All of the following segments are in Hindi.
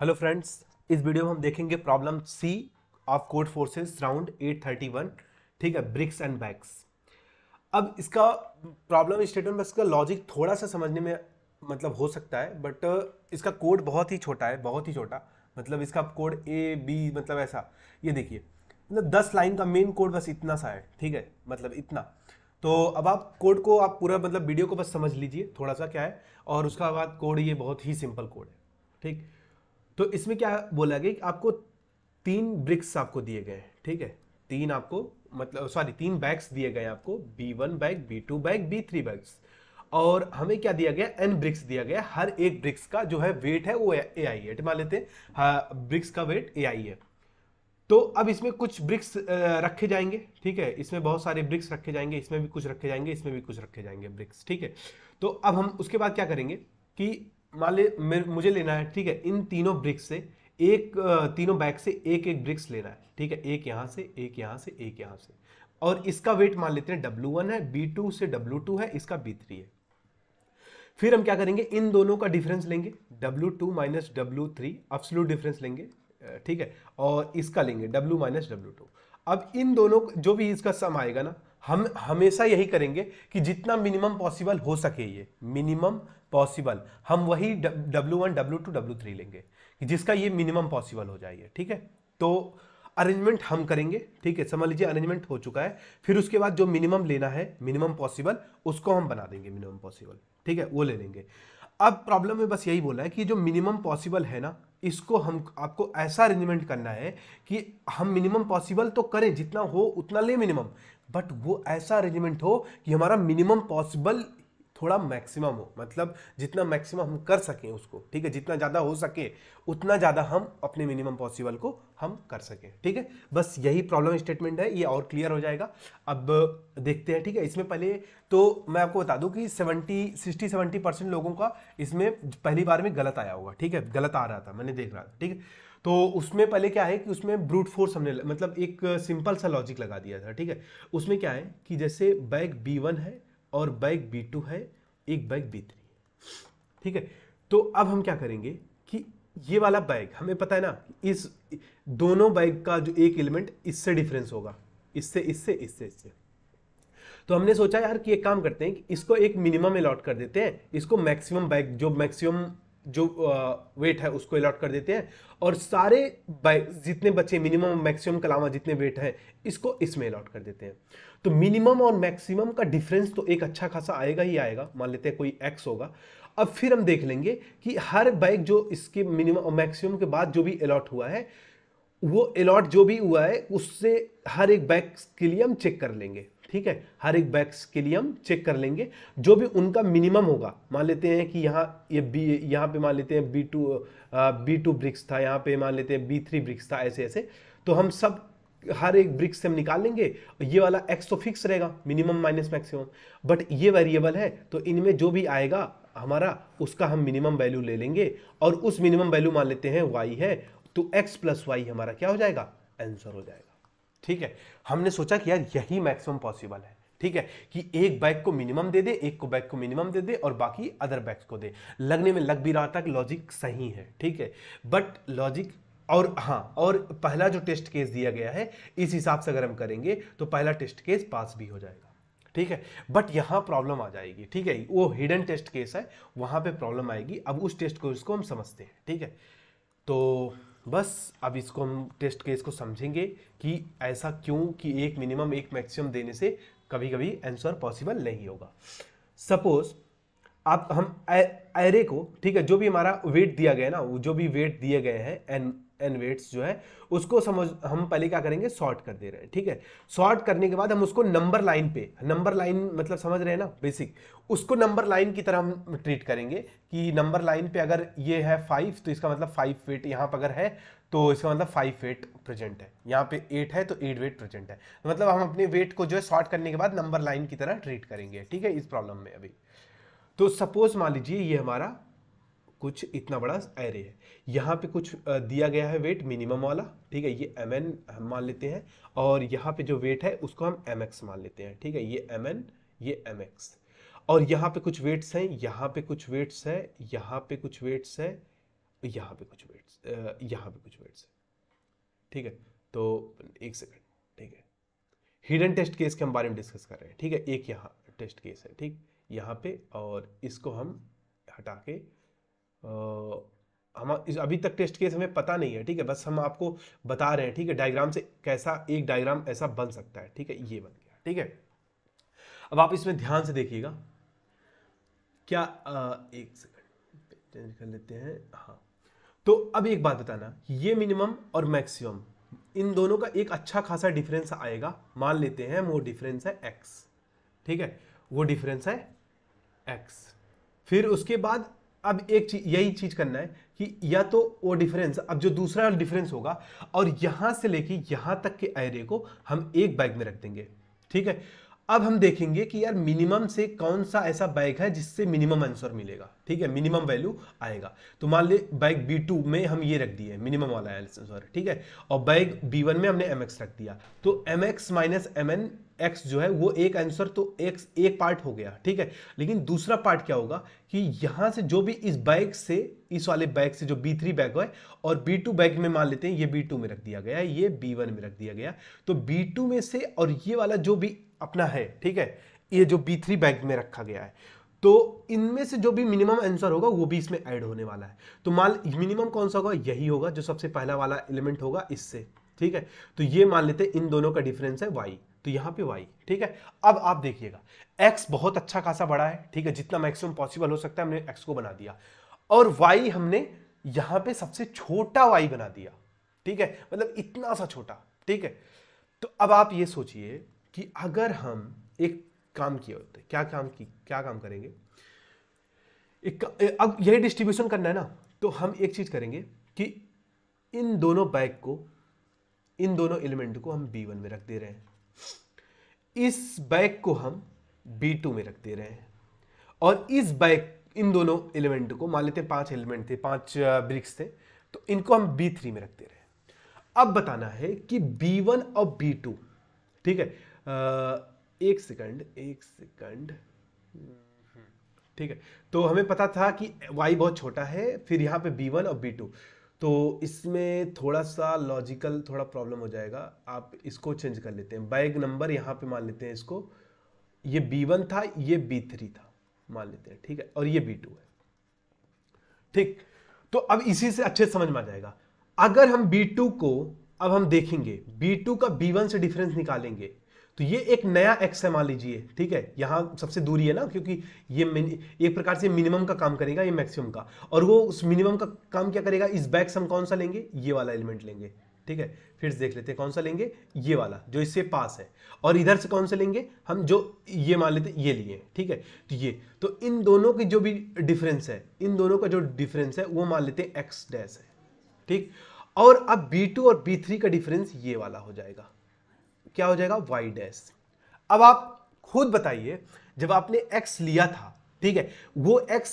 हेलो फ्रेंड्स इस वीडियो में हम देखेंगे problem C of Codeforces round 831 ठीक है ब्रिक्स एंड बैग्स अब इसका प्रॉब्लम स्टेटमेंट बस का लॉजिक थोड़ा सा समझने में मतलब हो सकता है बट इसका कोड बहुत ही छोटा है बहुत ही छोटा मतलब इसका कोड ए बी मतलब ऐसा ये देखिए मतलब दस लाइन का मेन कोड बस इतना सा है ठीक है मतलब इतना तो अब आप कोड को आप पूरा मतलब वीडियो को बस समझ लीजिए थोड़ा सा क्या है और उसका बाद कोड ये बहुत ही सिंपल कोड है ठीक तो इसमें क्या बोला गया कि आपको तीन ब्रिक्स आपको दिए गए हैं ठीक है तीन आपको मतलब सॉरी तीन बैग्स दिए गए आपको B one bag B two bag B three bags और हमें क्या दिया गया एन ब्रिक्स दिया गया हर एक ब्रिक्स का जो है वेट है वो ए आई है मान लेते हैं ब्रिक्स हाँ, का वेट ए आई है तो अब इसमें कुछ ब्रिक्स रखे जाएंगे ठीक है इसमें बहुत सारे ब्रिक्स रखे जाएंगे इसमें भी कुछ रखे जाएंगे इसमें भी कुछ रखे जाएंगे ब्रिक्स ठीक है तो अब हम उसके बाद क्या करेंगे कि मान ले मुझे लेना है ठीक है इन तीनों ब्रिक्स से एक तीनों बैग से एक एक ब्रिक्स लेना है ठीक है एक यहाँ से एक यहाँ से एक यहाँ से और इसका वेट मान लेते हैं डब्लू वन है बी टू से डब्लू टू है इसका बी थ्री है फिर हम क्या करेंगे इन दोनों का डिफरेंस लेंगे W two minus W three absolute difference लेंगे ठीक है और इसका लेंगे डब्लू माइनस डब्लू टू अब इन दोनों जो भी इसका सम आएगा ना हम हमेशा यही करेंगे कि जितना मिनिमम पॉसिबल हो सके ये मिनिमम पॉसिबल हम वही W one W two W three लेंगे जिसका ये मिनिमम पॉसिबल हो जाए ठीक है तो अरेंजमेंट हम करेंगे ठीक है समझ लीजिए अरेंजमेंट हो चुका है फिर उसके बाद जो मिनिमम लेना है मिनिमम पॉसिबल उसको हम बना देंगे मिनिमम पॉसिबल ठीक है वो ले लेंगे अब प्रॉब्लम में बस यही बोला है कि जो मिनिमम पॉसिबल है ना इसको हम आपको ऐसा अरेंजमेंट करना है कि हम मिनिमम पॉसिबल तो करें जितना हो उतना ले मिनिमम बट वो ऐसा अरेंजमेंट हो कि हमारा मिनिमम पॉसिबल थोड़ा मैक्सिमम हो मतलब जितना मैक्सिमम हम कर सकें उसको ठीक है जितना ज़्यादा हो सके उतना ज़्यादा हम अपने मिनिमम पॉसिबल को हम कर सकें ठीक है बस यही प्रॉब्लम स्टेटमेंट है ये और क्लियर हो जाएगा अब देखते हैं ठीक है इसमें पहले तो मैं आपको बता दूं कि 70 सिक्सटी सेवेंटी परसेंट लोगों का इसमें पहली बार में गलत आया होगा ठीक है गलत आ रहा था मैंने देख रहा था ठीक है तो उसमें पहले क्या है कि उसमें ब्रूट फोर्स हमने मतलब एक सिंपल सा लॉजिक लगा दिया था ठीक है उसमें क्या है कि जैसे बैग बी वन है और बैग बी टू है एक बैग बी थ्री ठीक है तो अब हम क्या करेंगे कि ये वाला बैग हमें पता है ना इस दोनों बैग का जो एक एलिमेंट इससे डिफरेंस होगा इससे इससे इससे इससे तो हमने सोचा यार कि एक काम करते हैं कि इसको एक मिनिमम अलॉट कर देते हैं इसको मैक्सिमम बैग जो मैक्सिमम जो वेट है उसको अलॉट कर देते हैं और सारे जितने बच्चे मिनिमम मैक्सिमम के अलावा जितने वेट हैं इसको इसमें अलॉट कर देते हैं तो मिनिमम और मैक्सिमम का डिफरेंस तो एक अच्छा खासा आएगा ही आएगा मान लेते हैं कोई एक्स होगा अब फिर हम देख लेंगे कि हर बाइक जो इसके मिनिमम और मैक्सिमम के बाद जो भी अलॉट हुआ है वो अलॉट जो भी हुआ है उससे हर एक बाइक के लिए हम चेक कर लेंगे ठीक है हर एक बैग्स के लिए हम चेक कर लेंगे जो भी उनका मिनिमम होगा मान लेते हैं कि यहाँ ये बी यहाँ पे मान लेते हैं B two B two bricks था यहाँ पे मान लेते हैं बी थ्री ब्रिक्स था ऐसे ऐसे तो हम सब हर एक ब्रिक्स से हम निकाल लेंगे ये वाला एक्स तो फिक्स रहेगा मिनिमम माइनस मैक्सिमम बट ये वेरिएबल है तो इनमें जो भी आएगा हमारा उसका हम मिनिमम वैल्यू ले लेंगे और उस मिनिमम वैल्यू मान लेते हैं वाई है तो एक्स प्लस वाई हमारा क्या हो जाएगा आंसर हो जाएगा ठीक है हमने सोचा कि यार यही मैक्सिमम पॉसिबल है ठीक है कि एक बैग को मिनिमम दे दे एक को बैग को मिनिमम दे दे और बाकी अदर बैग्स को दे लगने में लग भी रहा था कि लॉजिक सही है ठीक है बट लॉजिक और हाँ और पहला जो टेस्ट केस दिया गया है इस हिसाब से अगर हम करेंगे तो पहला टेस्ट केस पास भी हो जाएगा ठीक है बट यहाँ प्रॉब्लम आ जाएगी ठीक है वो हिडन टेस्ट केस है वहाँ पे प्रॉब्लम आएगी अब उस टेस्ट को इसको हम समझते हैं ठीक है तो बस अब इसको हम टेस्ट केस को समझेंगे कि ऐसा क्यों कि एक मिनिमम एक मैक्सिमम देने से कभी कभी आंसर पॉसिबल नहीं होगा सपोज आप हम एरे को ठीक है जो भी हमारा वेट दिया गया ना जो भी वेट दिए गए हैं एन एन वेट्स जो है उसको समझ हम पहले क्या करेंगे सॉर्ट कर दे रहे हैं ठीक है सॉर्ट करने के बाद हम उसको नंबर लाइन पे नंबर लाइन मतलब समझ रहे हैं ना बेसिक उसको नंबर लाइन की तरह हम ट्रीट करेंगे कि नंबर लाइन पे अगर ये है फाइव तो इसका मतलब फाइव वेट यहाँ पर अगर है तो इसका मतलब फाइव वेट प्रेजेंट है यहाँ पे एट है तो एट वेट प्रेजेंट है मतलब हम अपने वेट को जो है सॉर्ट करने के बाद नंबर लाइन की तरह ट्रीट करेंगे ठीक है इस प्रॉब्लम में अभी तो सपोज मान लीजिए ये हमारा कुछ इतना बड़ा एरे है यहाँ पे कुछ दिया गया है वेट मिनिमम वाला ठीक है ये एम एन मान लेते हैं और यहाँ पे जो वेट है उसको हम एम एक्स मान लेते हैं ठीक है ये एम एन ये एम एक्स और यहाँ पे कुछ वेट्स हैं यहाँ पे कुछ वेट्स है यहाँ पे कुछ वेट्स है यहाँ पे कुछ वेट्स यहाँ पे कुछ वेट्स है ठीक है तो एक सेकेंड ठीक है हिडन टेस्ट केस के हम बारे में डिस्कस कर रहे हैं ठीक है एक यहाँ टेस्ट केस है ठीक यहाँ पे और इसको हम हटा के हम अभी तक टेस्ट केस हमें पता नहीं है ठीक है बस हम आपको बता रहे हैं ठीक है डायग्राम से कैसा एक डायग्राम ऐसा बन सकता है ठीक है ये बन गया ठीक है अब आप इसमें ध्यान से देखिएगा क्या आ, एक सेकंड कर लेते हैं हाँ तो अब एक बात बताना ये मिनिमम और मैक्सिमम इन दोनों का एक अच्छा खासा डिफरेंस आएगा मान लेते हैं वो डिफरेंस है एक्स ठीक है वो डिफरेंस है एक्स फिर उसके बाद अब एक चीज यही चीज करना है कि या तो वो डिफरेंस अब जो दूसरा डिफरेंस होगा और यहां से लेके यहां तक के एरे को हम एक बैग में रख देंगे ठीक है अब हम देखेंगे कि यार मिनिमम से कौन सा ऐसा बैग है जिससे मिनिमम आंसर मिलेगा ठीक है मिनिमम वैल्यू आएगा तो मान ले बैग बी टू में हम ये रख दिए मिनिमम वाला आंसर ठीक है और बैग बी वन में हमने एम एक्स रख दिया तो M X minus M N X जो है वो एक आंसर तो एक्स एक पार्ट हो गया ठीक है लेकिन दूसरा पार्ट क्या होगा कि यहाँ से जो भी इस बैग से इस वाले बैग से जो बी थ्री बैग है और बी टू बैग में मान लेते हैं ये बी टू में रख दिया गया है ये बी वन में रख दिया गया तो बी टू में से और ये वाला जो भी अपना है ठीक है ये जो बी थ्री बैंक में रखा गया है तो इनमें से जो भी मिनिमम आंसर होगा वो भी इसमें ऐड होने वाला है तो मान मिनिमम कौन सा होगा यही होगा जो सबसे पहला वाला एलिमेंट होगा इससे ठीक है तो ये मान लेते हैं इन दोनों का डिफरेंस है वाई तो यहां पे वाई ठीक है अब आप देखिएगा एक्स बहुत अच्छा खासा बड़ा है ठीक है जितना मैक्सिमम पॉसिबल हो सकता है हमने एक्स को बना दिया और वाई हमने यहाँ पे सबसे छोटा वाई बना दिया ठीक है मतलब इतना सा छोटा ठीक है तो अब आप ये सोचिए कि अगर हम एक काम किए होते क्या काम की क्या काम करेंगे एक अब यही डिस्ट्रीब्यूशन करना है ना तो हम एक चीज़ करेंगे कि इन दोनों बैग को इन दोनों एलिमेंट को हम बी वन में रख दे रहे हैं इस बैग को हम बी टू में रख दे रहे हैं और इस बैग इन दोनों एलिमेंट को मान लेते हैं पांच एलिमेंट थे पांच ब्रिक्स थे तो इनको हम बी थ्री में रख दे रहे हैं अब बताना है कि बी वन और बी टू ठीक है एक सेकंड एक सेकंड ठीक है तो हमें पता था कि y बहुत छोटा है फिर यहाँ पे b1 और b2 तो इसमें थोड़ा सा लॉजिकल थोड़ा प्रॉब्लम हो जाएगा आप इसको चेंज कर लेते हैं बैग नंबर यहाँ पे मान लेते हैं इसको ये b1 था ये b3 था मान लेते हैं ठीक है और ये b2 है ठीक तो अब इसी से अच्छे समझ में आ जाएगा अगर हम b2 को अब हम देखेंगे B2 का B1 से डिफरेंस निकालेंगे तो ये एक नया एक्स है मान लीजिए ठीक है यहाँ सबसे दूरी है ना क्योंकि ये एक प्रकार से मिनिमम का काम करेगा ये मैक्सिमम का और वो उस मिनिमम का काम क्या करेगा इस बैक से हम कौन सा लेंगे ये वाला एलिमेंट लेंगे ठीक है फिर देख लेते हैं कौन सा लेंगे ये वाला जो इससे पास है और इधर से कौन सा लेंगे हम जो ये मान लेते ये लिए ठीक है तो ये तो इन दोनों की जो भी डिफरेंस है इन दोनों का जो डिफरेंस है वो मान लेते हैं एक्स डैश है ठीक और अब B2 और B3 का डिफरेंस ये वाला हो जाएगा क्या हो जाएगा y डैश अब आप खुद बताइए जब आपने x लिया था ठीक है वो x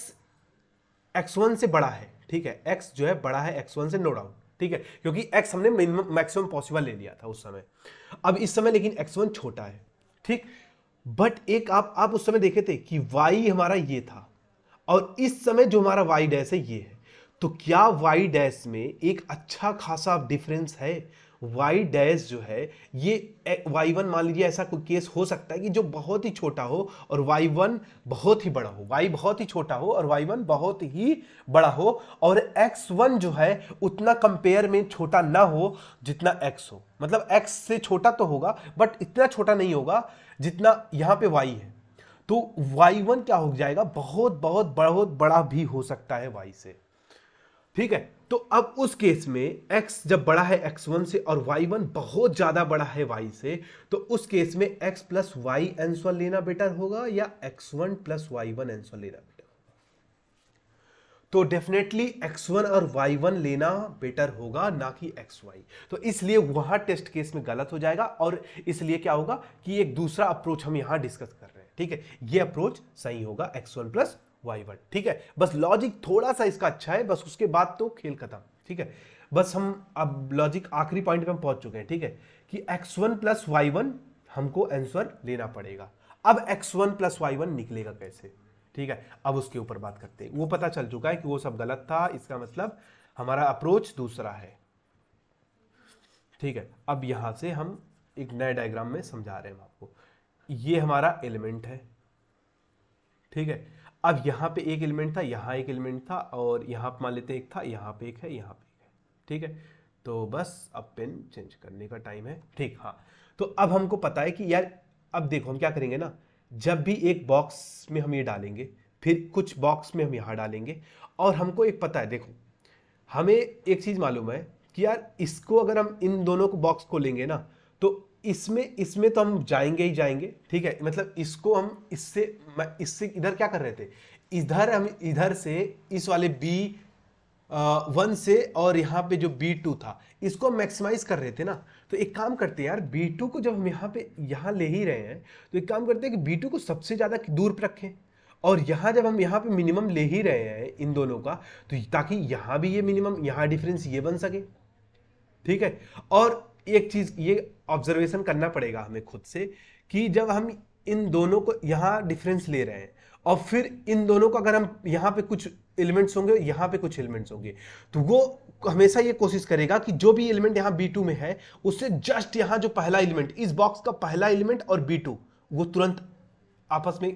x1 से बड़ा है ठीक है x जो है बड़ा है x1 से नो डाउट ठीक है क्योंकि x हमने मिनिमम मैक्सिमम पॉसिबल ले लिया था उस समय अब इस समय लेकिन x1 छोटा है ठीक बट एक आप आप उस समय देखे थे कि y हमारा ये था और इस समय जो हमारा y डैश है ये है तो क्या वाई डैश में एक अच्छा खासा डिफरेंस है वाई डैश जो है ये वाई वन मान लीजिए ऐसा कोई केस हो सकता है कि जो बहुत ही छोटा हो और वाई वन बहुत ही बड़ा हो वाई बहुत ही छोटा हो और वाई वन बहुत ही बड़ा हो और एक्स वन जो है उतना कंपेयर में छोटा ना हो जितना एक्स हो मतलब एक्स से छोटा तो होगा बट इतना छोटा नहीं होगा जितना यहाँ पे वाई है तो वाई वन क्या हो जाएगा बहुत बहुत बहुत बड़ा भी हो सकता है वाई से ठीक है तो अब उस केस में x जब बड़ा है x1 से और y1 बहुत ज़्यादा बड़ा है y से तो उस केस में x प्लस वाई एंसर लेना बेटर होगा या x1 plus Y one answer लेना बेटर होगा तो डेफिनेटली x1 और y1 लेना बेटर होगा ना कि xy तो इसलिए वहां टेस्ट केस में गलत हो जाएगा और इसलिए क्या होगा कि एक दूसरा अप्रोच हम यहां डिस्कस कर रहे हैं ठीक है ये अप्रोच सही होगा X one plus Y one ठीक है बस लॉजिक थोड़ा सा इसका अच्छा है बस उसके बाद तो खेल खत्म ठीक है बस हम अब लॉजिक आखिरी पॉइंट पे हम पहुंच चुके हैं ठीक है कि X one plus Y one हमको आंसर लेना पड़ेगा अब X one plus Y one निकलेगा कैसे ठीक है अब उसके ऊपर बात करते हैं वो पता चल चुका है कि वो सब गलत था इसका मतलब हमारा अप्रोच दूसरा है ठीक है अब यहां से हम एक नए डायग्राम में समझा रहे हैं आपको ये हमारा एलिमेंट है ठीक है अब यहाँ पे एक एलिमेंट था यहाँ एक एलिमेंट था और यहाँ मान लेते हैं एक था यहाँ पे एक है यहाँ पे एक है ठीक है तो बस अब पेन चेंज करने का टाइम है ठीक हाँ तो अब हमको पता है कि यार अब देखो हम क्या करेंगे ना जब भी एक बॉक्स में हम ये डालेंगे फिर कुछ बॉक्स में हम यहाँ डालेंगे और हमको एक पता है देखो हमें एक चीज़ मालूम है कि यार इसको अगर हम इन दोनों को बॉक्स खोलेंगे ना तो इसमें इसमें तो हम जाएंगे ही जाएंगे ठीक है मतलब इसको हम इससे इससे इधर क्या कर रहे थे इधर हम इधर से इस वाले बी वन से और यहाँ पे जो बी टू था इसको हम मैक्सिमाइज कर रहे थे ना तो एक काम करते हैं यार बी टू को जब हम यहाँ पे यहाँ ले ही रहे हैं तो एक काम करते हैं कि बी टू को सबसे ज़्यादा दूर पर रखें और यहाँ जब हम यहाँ पे मिनिमम ले ही रहे हैं इन दोनों का तो ताकि यहाँ भी ये मिनिमम यहाँ डिफरेंस ये बन सके ठीक है और एक चीज़ ये ऑब्जर्वेशन करना पड़ेगा हमें खुद से कि जब हम इन दोनों को यहाँ डिफरेंस ले रहे हैं और फिर इन दोनों को अगर हम यहाँ पे कुछ एलिमेंट्स होंगे यहाँ पे कुछ एलिमेंट्स होंगे तो वो हमेशा ये कोशिश करेगा कि जो भी एलिमेंट यहाँ बी में है उससे जस्ट यहाँ जो पहला एलिमेंट इस बॉक्स का पहला एलिमेंट और बी वो तुरंत आपस में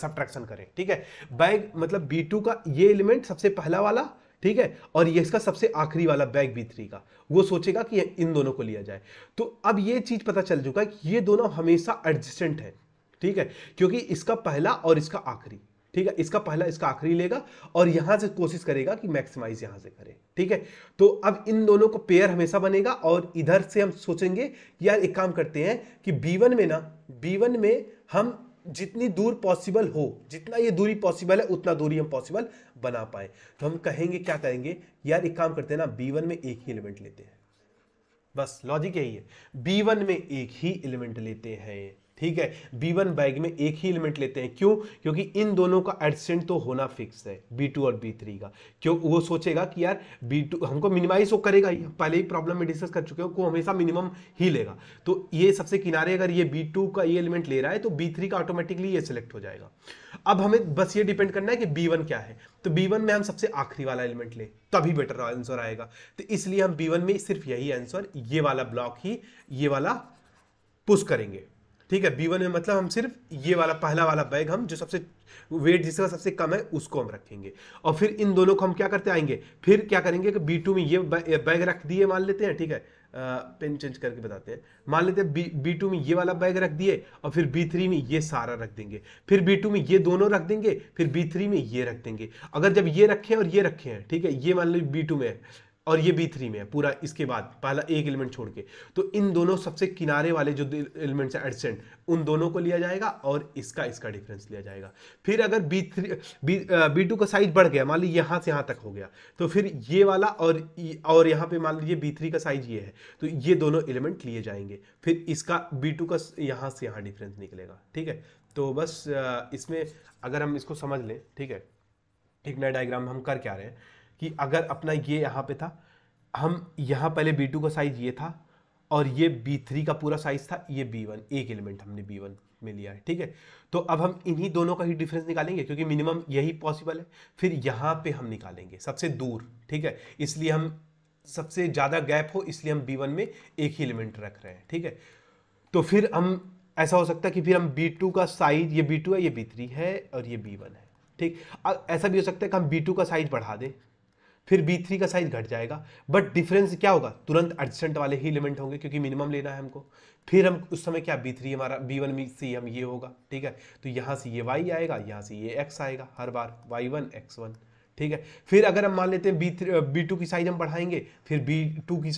सब्ट्रैक्शन करें ठीक है बैग मतलब बी का ये एलिमेंट सबसे पहला वाला ठीक है और ये इसका सबसे आखिरी वाला बैग बी थ्री का वो सोचेगा कि इन दोनों को लिया जाए तो अब ये चीज पता चल चुका कि ये दोनों हमेशा एडजस्टेंट है ठीक है क्योंकि इसका पहला और इसका आखिरी ठीक है इसका पहला इसका आखिरी लेगा और यहां से कोशिश करेगा कि मैक्सिमाइज यहां से करे ठीक है तो अब इन दोनों को पेयर हमेशा बनेगा और इधर से हम सोचेंगे यार एक काम करते हैं कि बी में ना बी में हम जितनी दूर पॉसिबल हो जितना ये दूरी पॉसिबल है उतना दूरी हम पॉसिबल बना पाए तो हम कहेंगे क्या कहेंगे यार एक काम करते हैं ना बी वन में एक ही एलिमेंट लेते हैं बस लॉजिक यही है बी वन में एक ही एलिमेंट लेते हैं ठीक है बी वन बैग में एक ही एलिमेंट लेते हैं क्यों क्योंकि इन दोनों का एडसेंट तो होना फिक्स है बी टू और बी थ्री का क्यों वो सोचेगा कि यार बी टू हमको मिनिमाइज वो तो करेगा ही पहले ही प्रॉब्लम में डिस्कस कर चुके हो वो हमेशा मिनिमम ही लेगा तो ये सबसे किनारे अगर ये बी टू का ये एलिमेंट ले रहा है तो बी थ्री का ऑटोमेटिकली ये सिलेक्ट हो जाएगा अब हमें बस ये डिपेंड करना है कि बी वन क्या है तो बी वन में हम सबसे आखिरी वाला एलिमेंट ले तभी बेटर आंसर आएगा तो इसलिए हम बी वन में सिर्फ यही आंसर ये वाला ब्लॉक ही ये वाला पुश करेंगे ठीक है बी वन में मतलब हम सिर्फ ये वाला पहला वाला बैग हम जो सबसे वेट जिसका सबसे कम है उसको हम रखेंगे और फिर इन दोनों को हम क्या करते आएंगे फिर क्या करेंगे कि बी टू में ये बैग रख दिए मान लेते हैं ठीक है पेन चेंज करके बताते हैं मान लेते हैं बी बी टू में ये वाला बैग रख दिए और फिर बी थ्री में ये सारा रख देंगे फिर बी टू में ये दोनों रख देंगे फिर बी थ्री में ये रख देंगे अगर जब ये रखें और ये रखे हैं ठीक है ये मान लो बी टू में है और ये बी थ्री में है पूरा इसके बाद पहला एक एलिमेंट छोड़ के तो इन दोनों सबसे किनारे वाले जो एलिमेंट्स हैं एडसेंट उन दोनों को लिया जाएगा और इसका इसका डिफरेंस लिया जाएगा फिर अगर बी थ्री बी टू का साइज बढ़ गया मान लीजिए यहाँ से यहाँ तक हो गया तो फिर ये वाला और और यहाँ पे मान लीजिए बी थ्री का साइज ये है तो ये दोनों एलिमेंट लिए जाएंगे फिर इसका बी टू का यहाँ से यहाँ डिफरेंस निकलेगा ठीक है तो बस इसमें अगर हम इसको समझ लें ठीक है एक नया डायग्राम हम कर क्या रहे हैं कि अगर अपना ये यहाँ पे था हम यहाँ पहले बी टू का साइज ये था और ये बी थ्री का पूरा साइज था ये बी वन एक एलिमेंट हमने बी वन में लिया है ठीक है तो अब हम इन्हीं दोनों का ही डिफरेंस निकालेंगे क्योंकि मिनिमम यही पॉसिबल है फिर यहाँ पे हम निकालेंगे सबसे दूर ठीक है इसलिए हम सबसे ज़्यादा गैप हो इसलिए हम बी वन में एक ही एलिमेंट रख रहे हैं ठीक है तो फिर हम ऐसा हो सकता है कि फिर हम बी टू का साइज ये बी टू है ये बी थ्री है और ये बी वन है ठीक ऐसा भी हो सकता है कि हम बी टू का साइज बढ़ा दें फिर बी थ्री का साइज घट जाएगा बट डिफरेंस क्या होगा तुरंत एडजेंट वाले ही एलिमेंट होंगे क्योंकि मिनिमम लेना है हमको फिर हम उस समय क्या बी थ्री हमारा बी वन सी हम ये होगा ठीक है तो यहाँ से ये वाई आएगा यहाँ से ये एक्स आएगा हर बार वाई वन एक्स वन ठीक है फिर अगर हम मान लेते हैं बी थ्री बी टू की साइज हम बढ़ाएंगे फिर बी टू की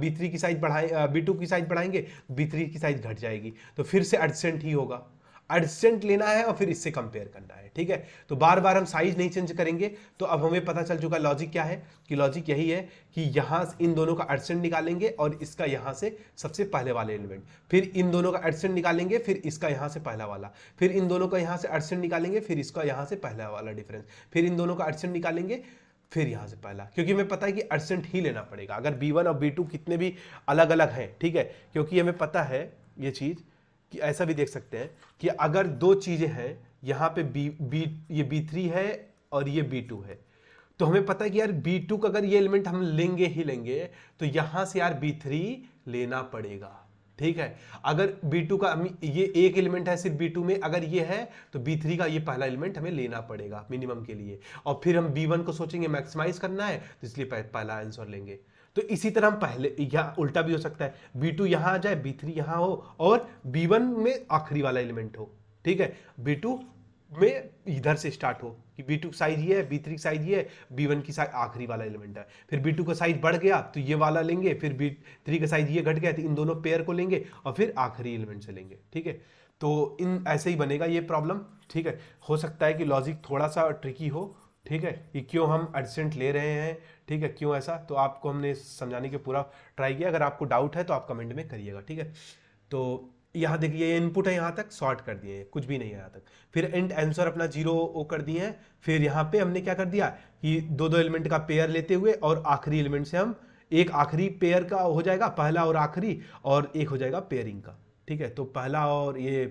बी थ्री की साइज बढ़ाए बी टू की साइज बढ़ाएंगे बी थ्री की साइज घट जाएगी तो फिर से एडजेंट ही होगा एडसेंट लेना है और फिर इससे कंपेयर करना है ठीक है तो बार बार हम साइज नहीं चेंज करेंगे तो अब हमें पता चल चुका लॉजिक क्या है कि लॉजिक यही है कि यहाँ इन दोनों का एडसेंट निकालेंगे और इसका यहाँ से सबसे पहले वाले एलिमेंट फिर इन दोनों का एडसेंट निकालेंगे फिर इसका यहाँ से पहला वाला फिर इन दोनों का यहाँ से एडसेंट निकालेंगे फिर इसका यहाँ से पहला वाला डिफरेंस फिर इन दोनों का एडसेंट निकालेंगे फिर यहाँ से पहला क्योंकि हमें पता है कि एडसेंट ही लेना पड़ेगा अगर बी वन और बी टू कितने भी अलग अलग हैं ठीक है क्योंकि हमें पता है ये चीज़ कि ऐसा भी देख सकते हैं कि अगर दो चीज़ें हैं यहाँ पे बी बी ये बी थ्री है और ये बी टू है तो हमें पता है कि यार बी टू का अगर ये एलिमेंट हम लेंगे ही लेंगे तो यहां से यार बी थ्री लेना पड़ेगा ठीक है अगर बी टू का ये एक एलिमेंट है सिर्फ बी टू में अगर ये है तो बी थ्री का ये पहला एलिमेंट हमें लेना पड़ेगा मिनिमम के लिए और फिर हम बी वन को सोचेंगे मैक्सिमाइज करना है तो इसलिए पहला आंसर लेंगे तो इसी तरह हम पहले यहाँ उल्टा भी हो सकता है बी टू यहाँ आ जाए बी थ्री यहाँ हो और बी वन में आखिरी वाला एलिमेंट हो ठीक है बी टू में इधर से स्टार्ट हो कि बी टू साइज ये है बी थ्री साइज ये है बी वन की साइज आखिरी वाला एलिमेंट है फिर बी टू का साइज बढ़ गया तो ये वाला लेंगे फिर बी थ्री का साइज ये घट गया तो इन दोनों पेयर को लेंगे और फिर आखिरी एलिमेंट से लेंगे ठीक है तो इन ऐसे ही बनेगा ये प्रॉब्लम ठीक है हो सकता है कि लॉजिक थोड़ा सा ट्रिकी हो ठीक है ये क्यों हम एडसेंट ले रहे हैं ठीक है क्यों ऐसा तो आपको हमने समझाने के पूरा ट्राई किया अगर आपको डाउट है तो आप कमेंट में करिएगा ठीक है तो यहाँ देखिए ये इनपुट है यहाँ तक शॉर्ट कर दिए हैं कुछ भी नहीं है यहाँ तक फिर एंड आंसर अपना जीरो ओ कर दिए हैं फिर यहाँ पे हमने क्या कर दिया कि दो दो एलिमेंट का पेयर लेते हुए और आखिरी एलिमेंट से हम एक आखिरी पेयर का हो जाएगा पहला और आखिरी और एक हो जाएगा पेयरिंग का ठीक है तो पहला और ये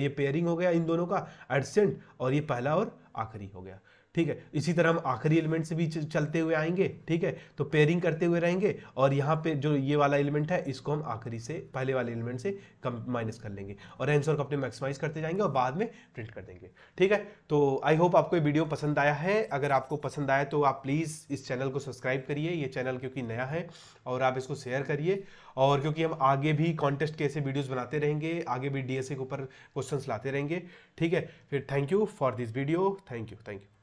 ये पेयरिंग हो गया इन दोनों का एडसेंट और ये पहला और आखिरी हो गया ठीक है इसी तरह हम आखिरी एलिमेंट से भी चलते हुए आएंगे ठीक है तो पेयरिंग करते हुए रहेंगे और यहाँ पे जो ये वाला एलिमेंट है इसको हम आखिरी से पहले वाले एलिमेंट से कम माइनस कर लेंगे और आंसर को अपने मैक्सिमाइज करते जाएंगे और बाद में प्रिंट कर देंगे ठीक है तो आई होप आपको ये वीडियो पसंद आया है अगर आपको पसंद आया तो आप प्लीज़ इस चैनल को सब्सक्राइब करिए ये चैनल क्योंकि नया है और आप इसको शेयर करिए और क्योंकि हम आगे भी कॉन्टेस्ट के ऐसे वीडियोज़ बनाते रहेंगे आगे भी डी के ऊपर क्वेश्चन लाते रहेंगे ठीक है फिर thank you for this video thank you thank you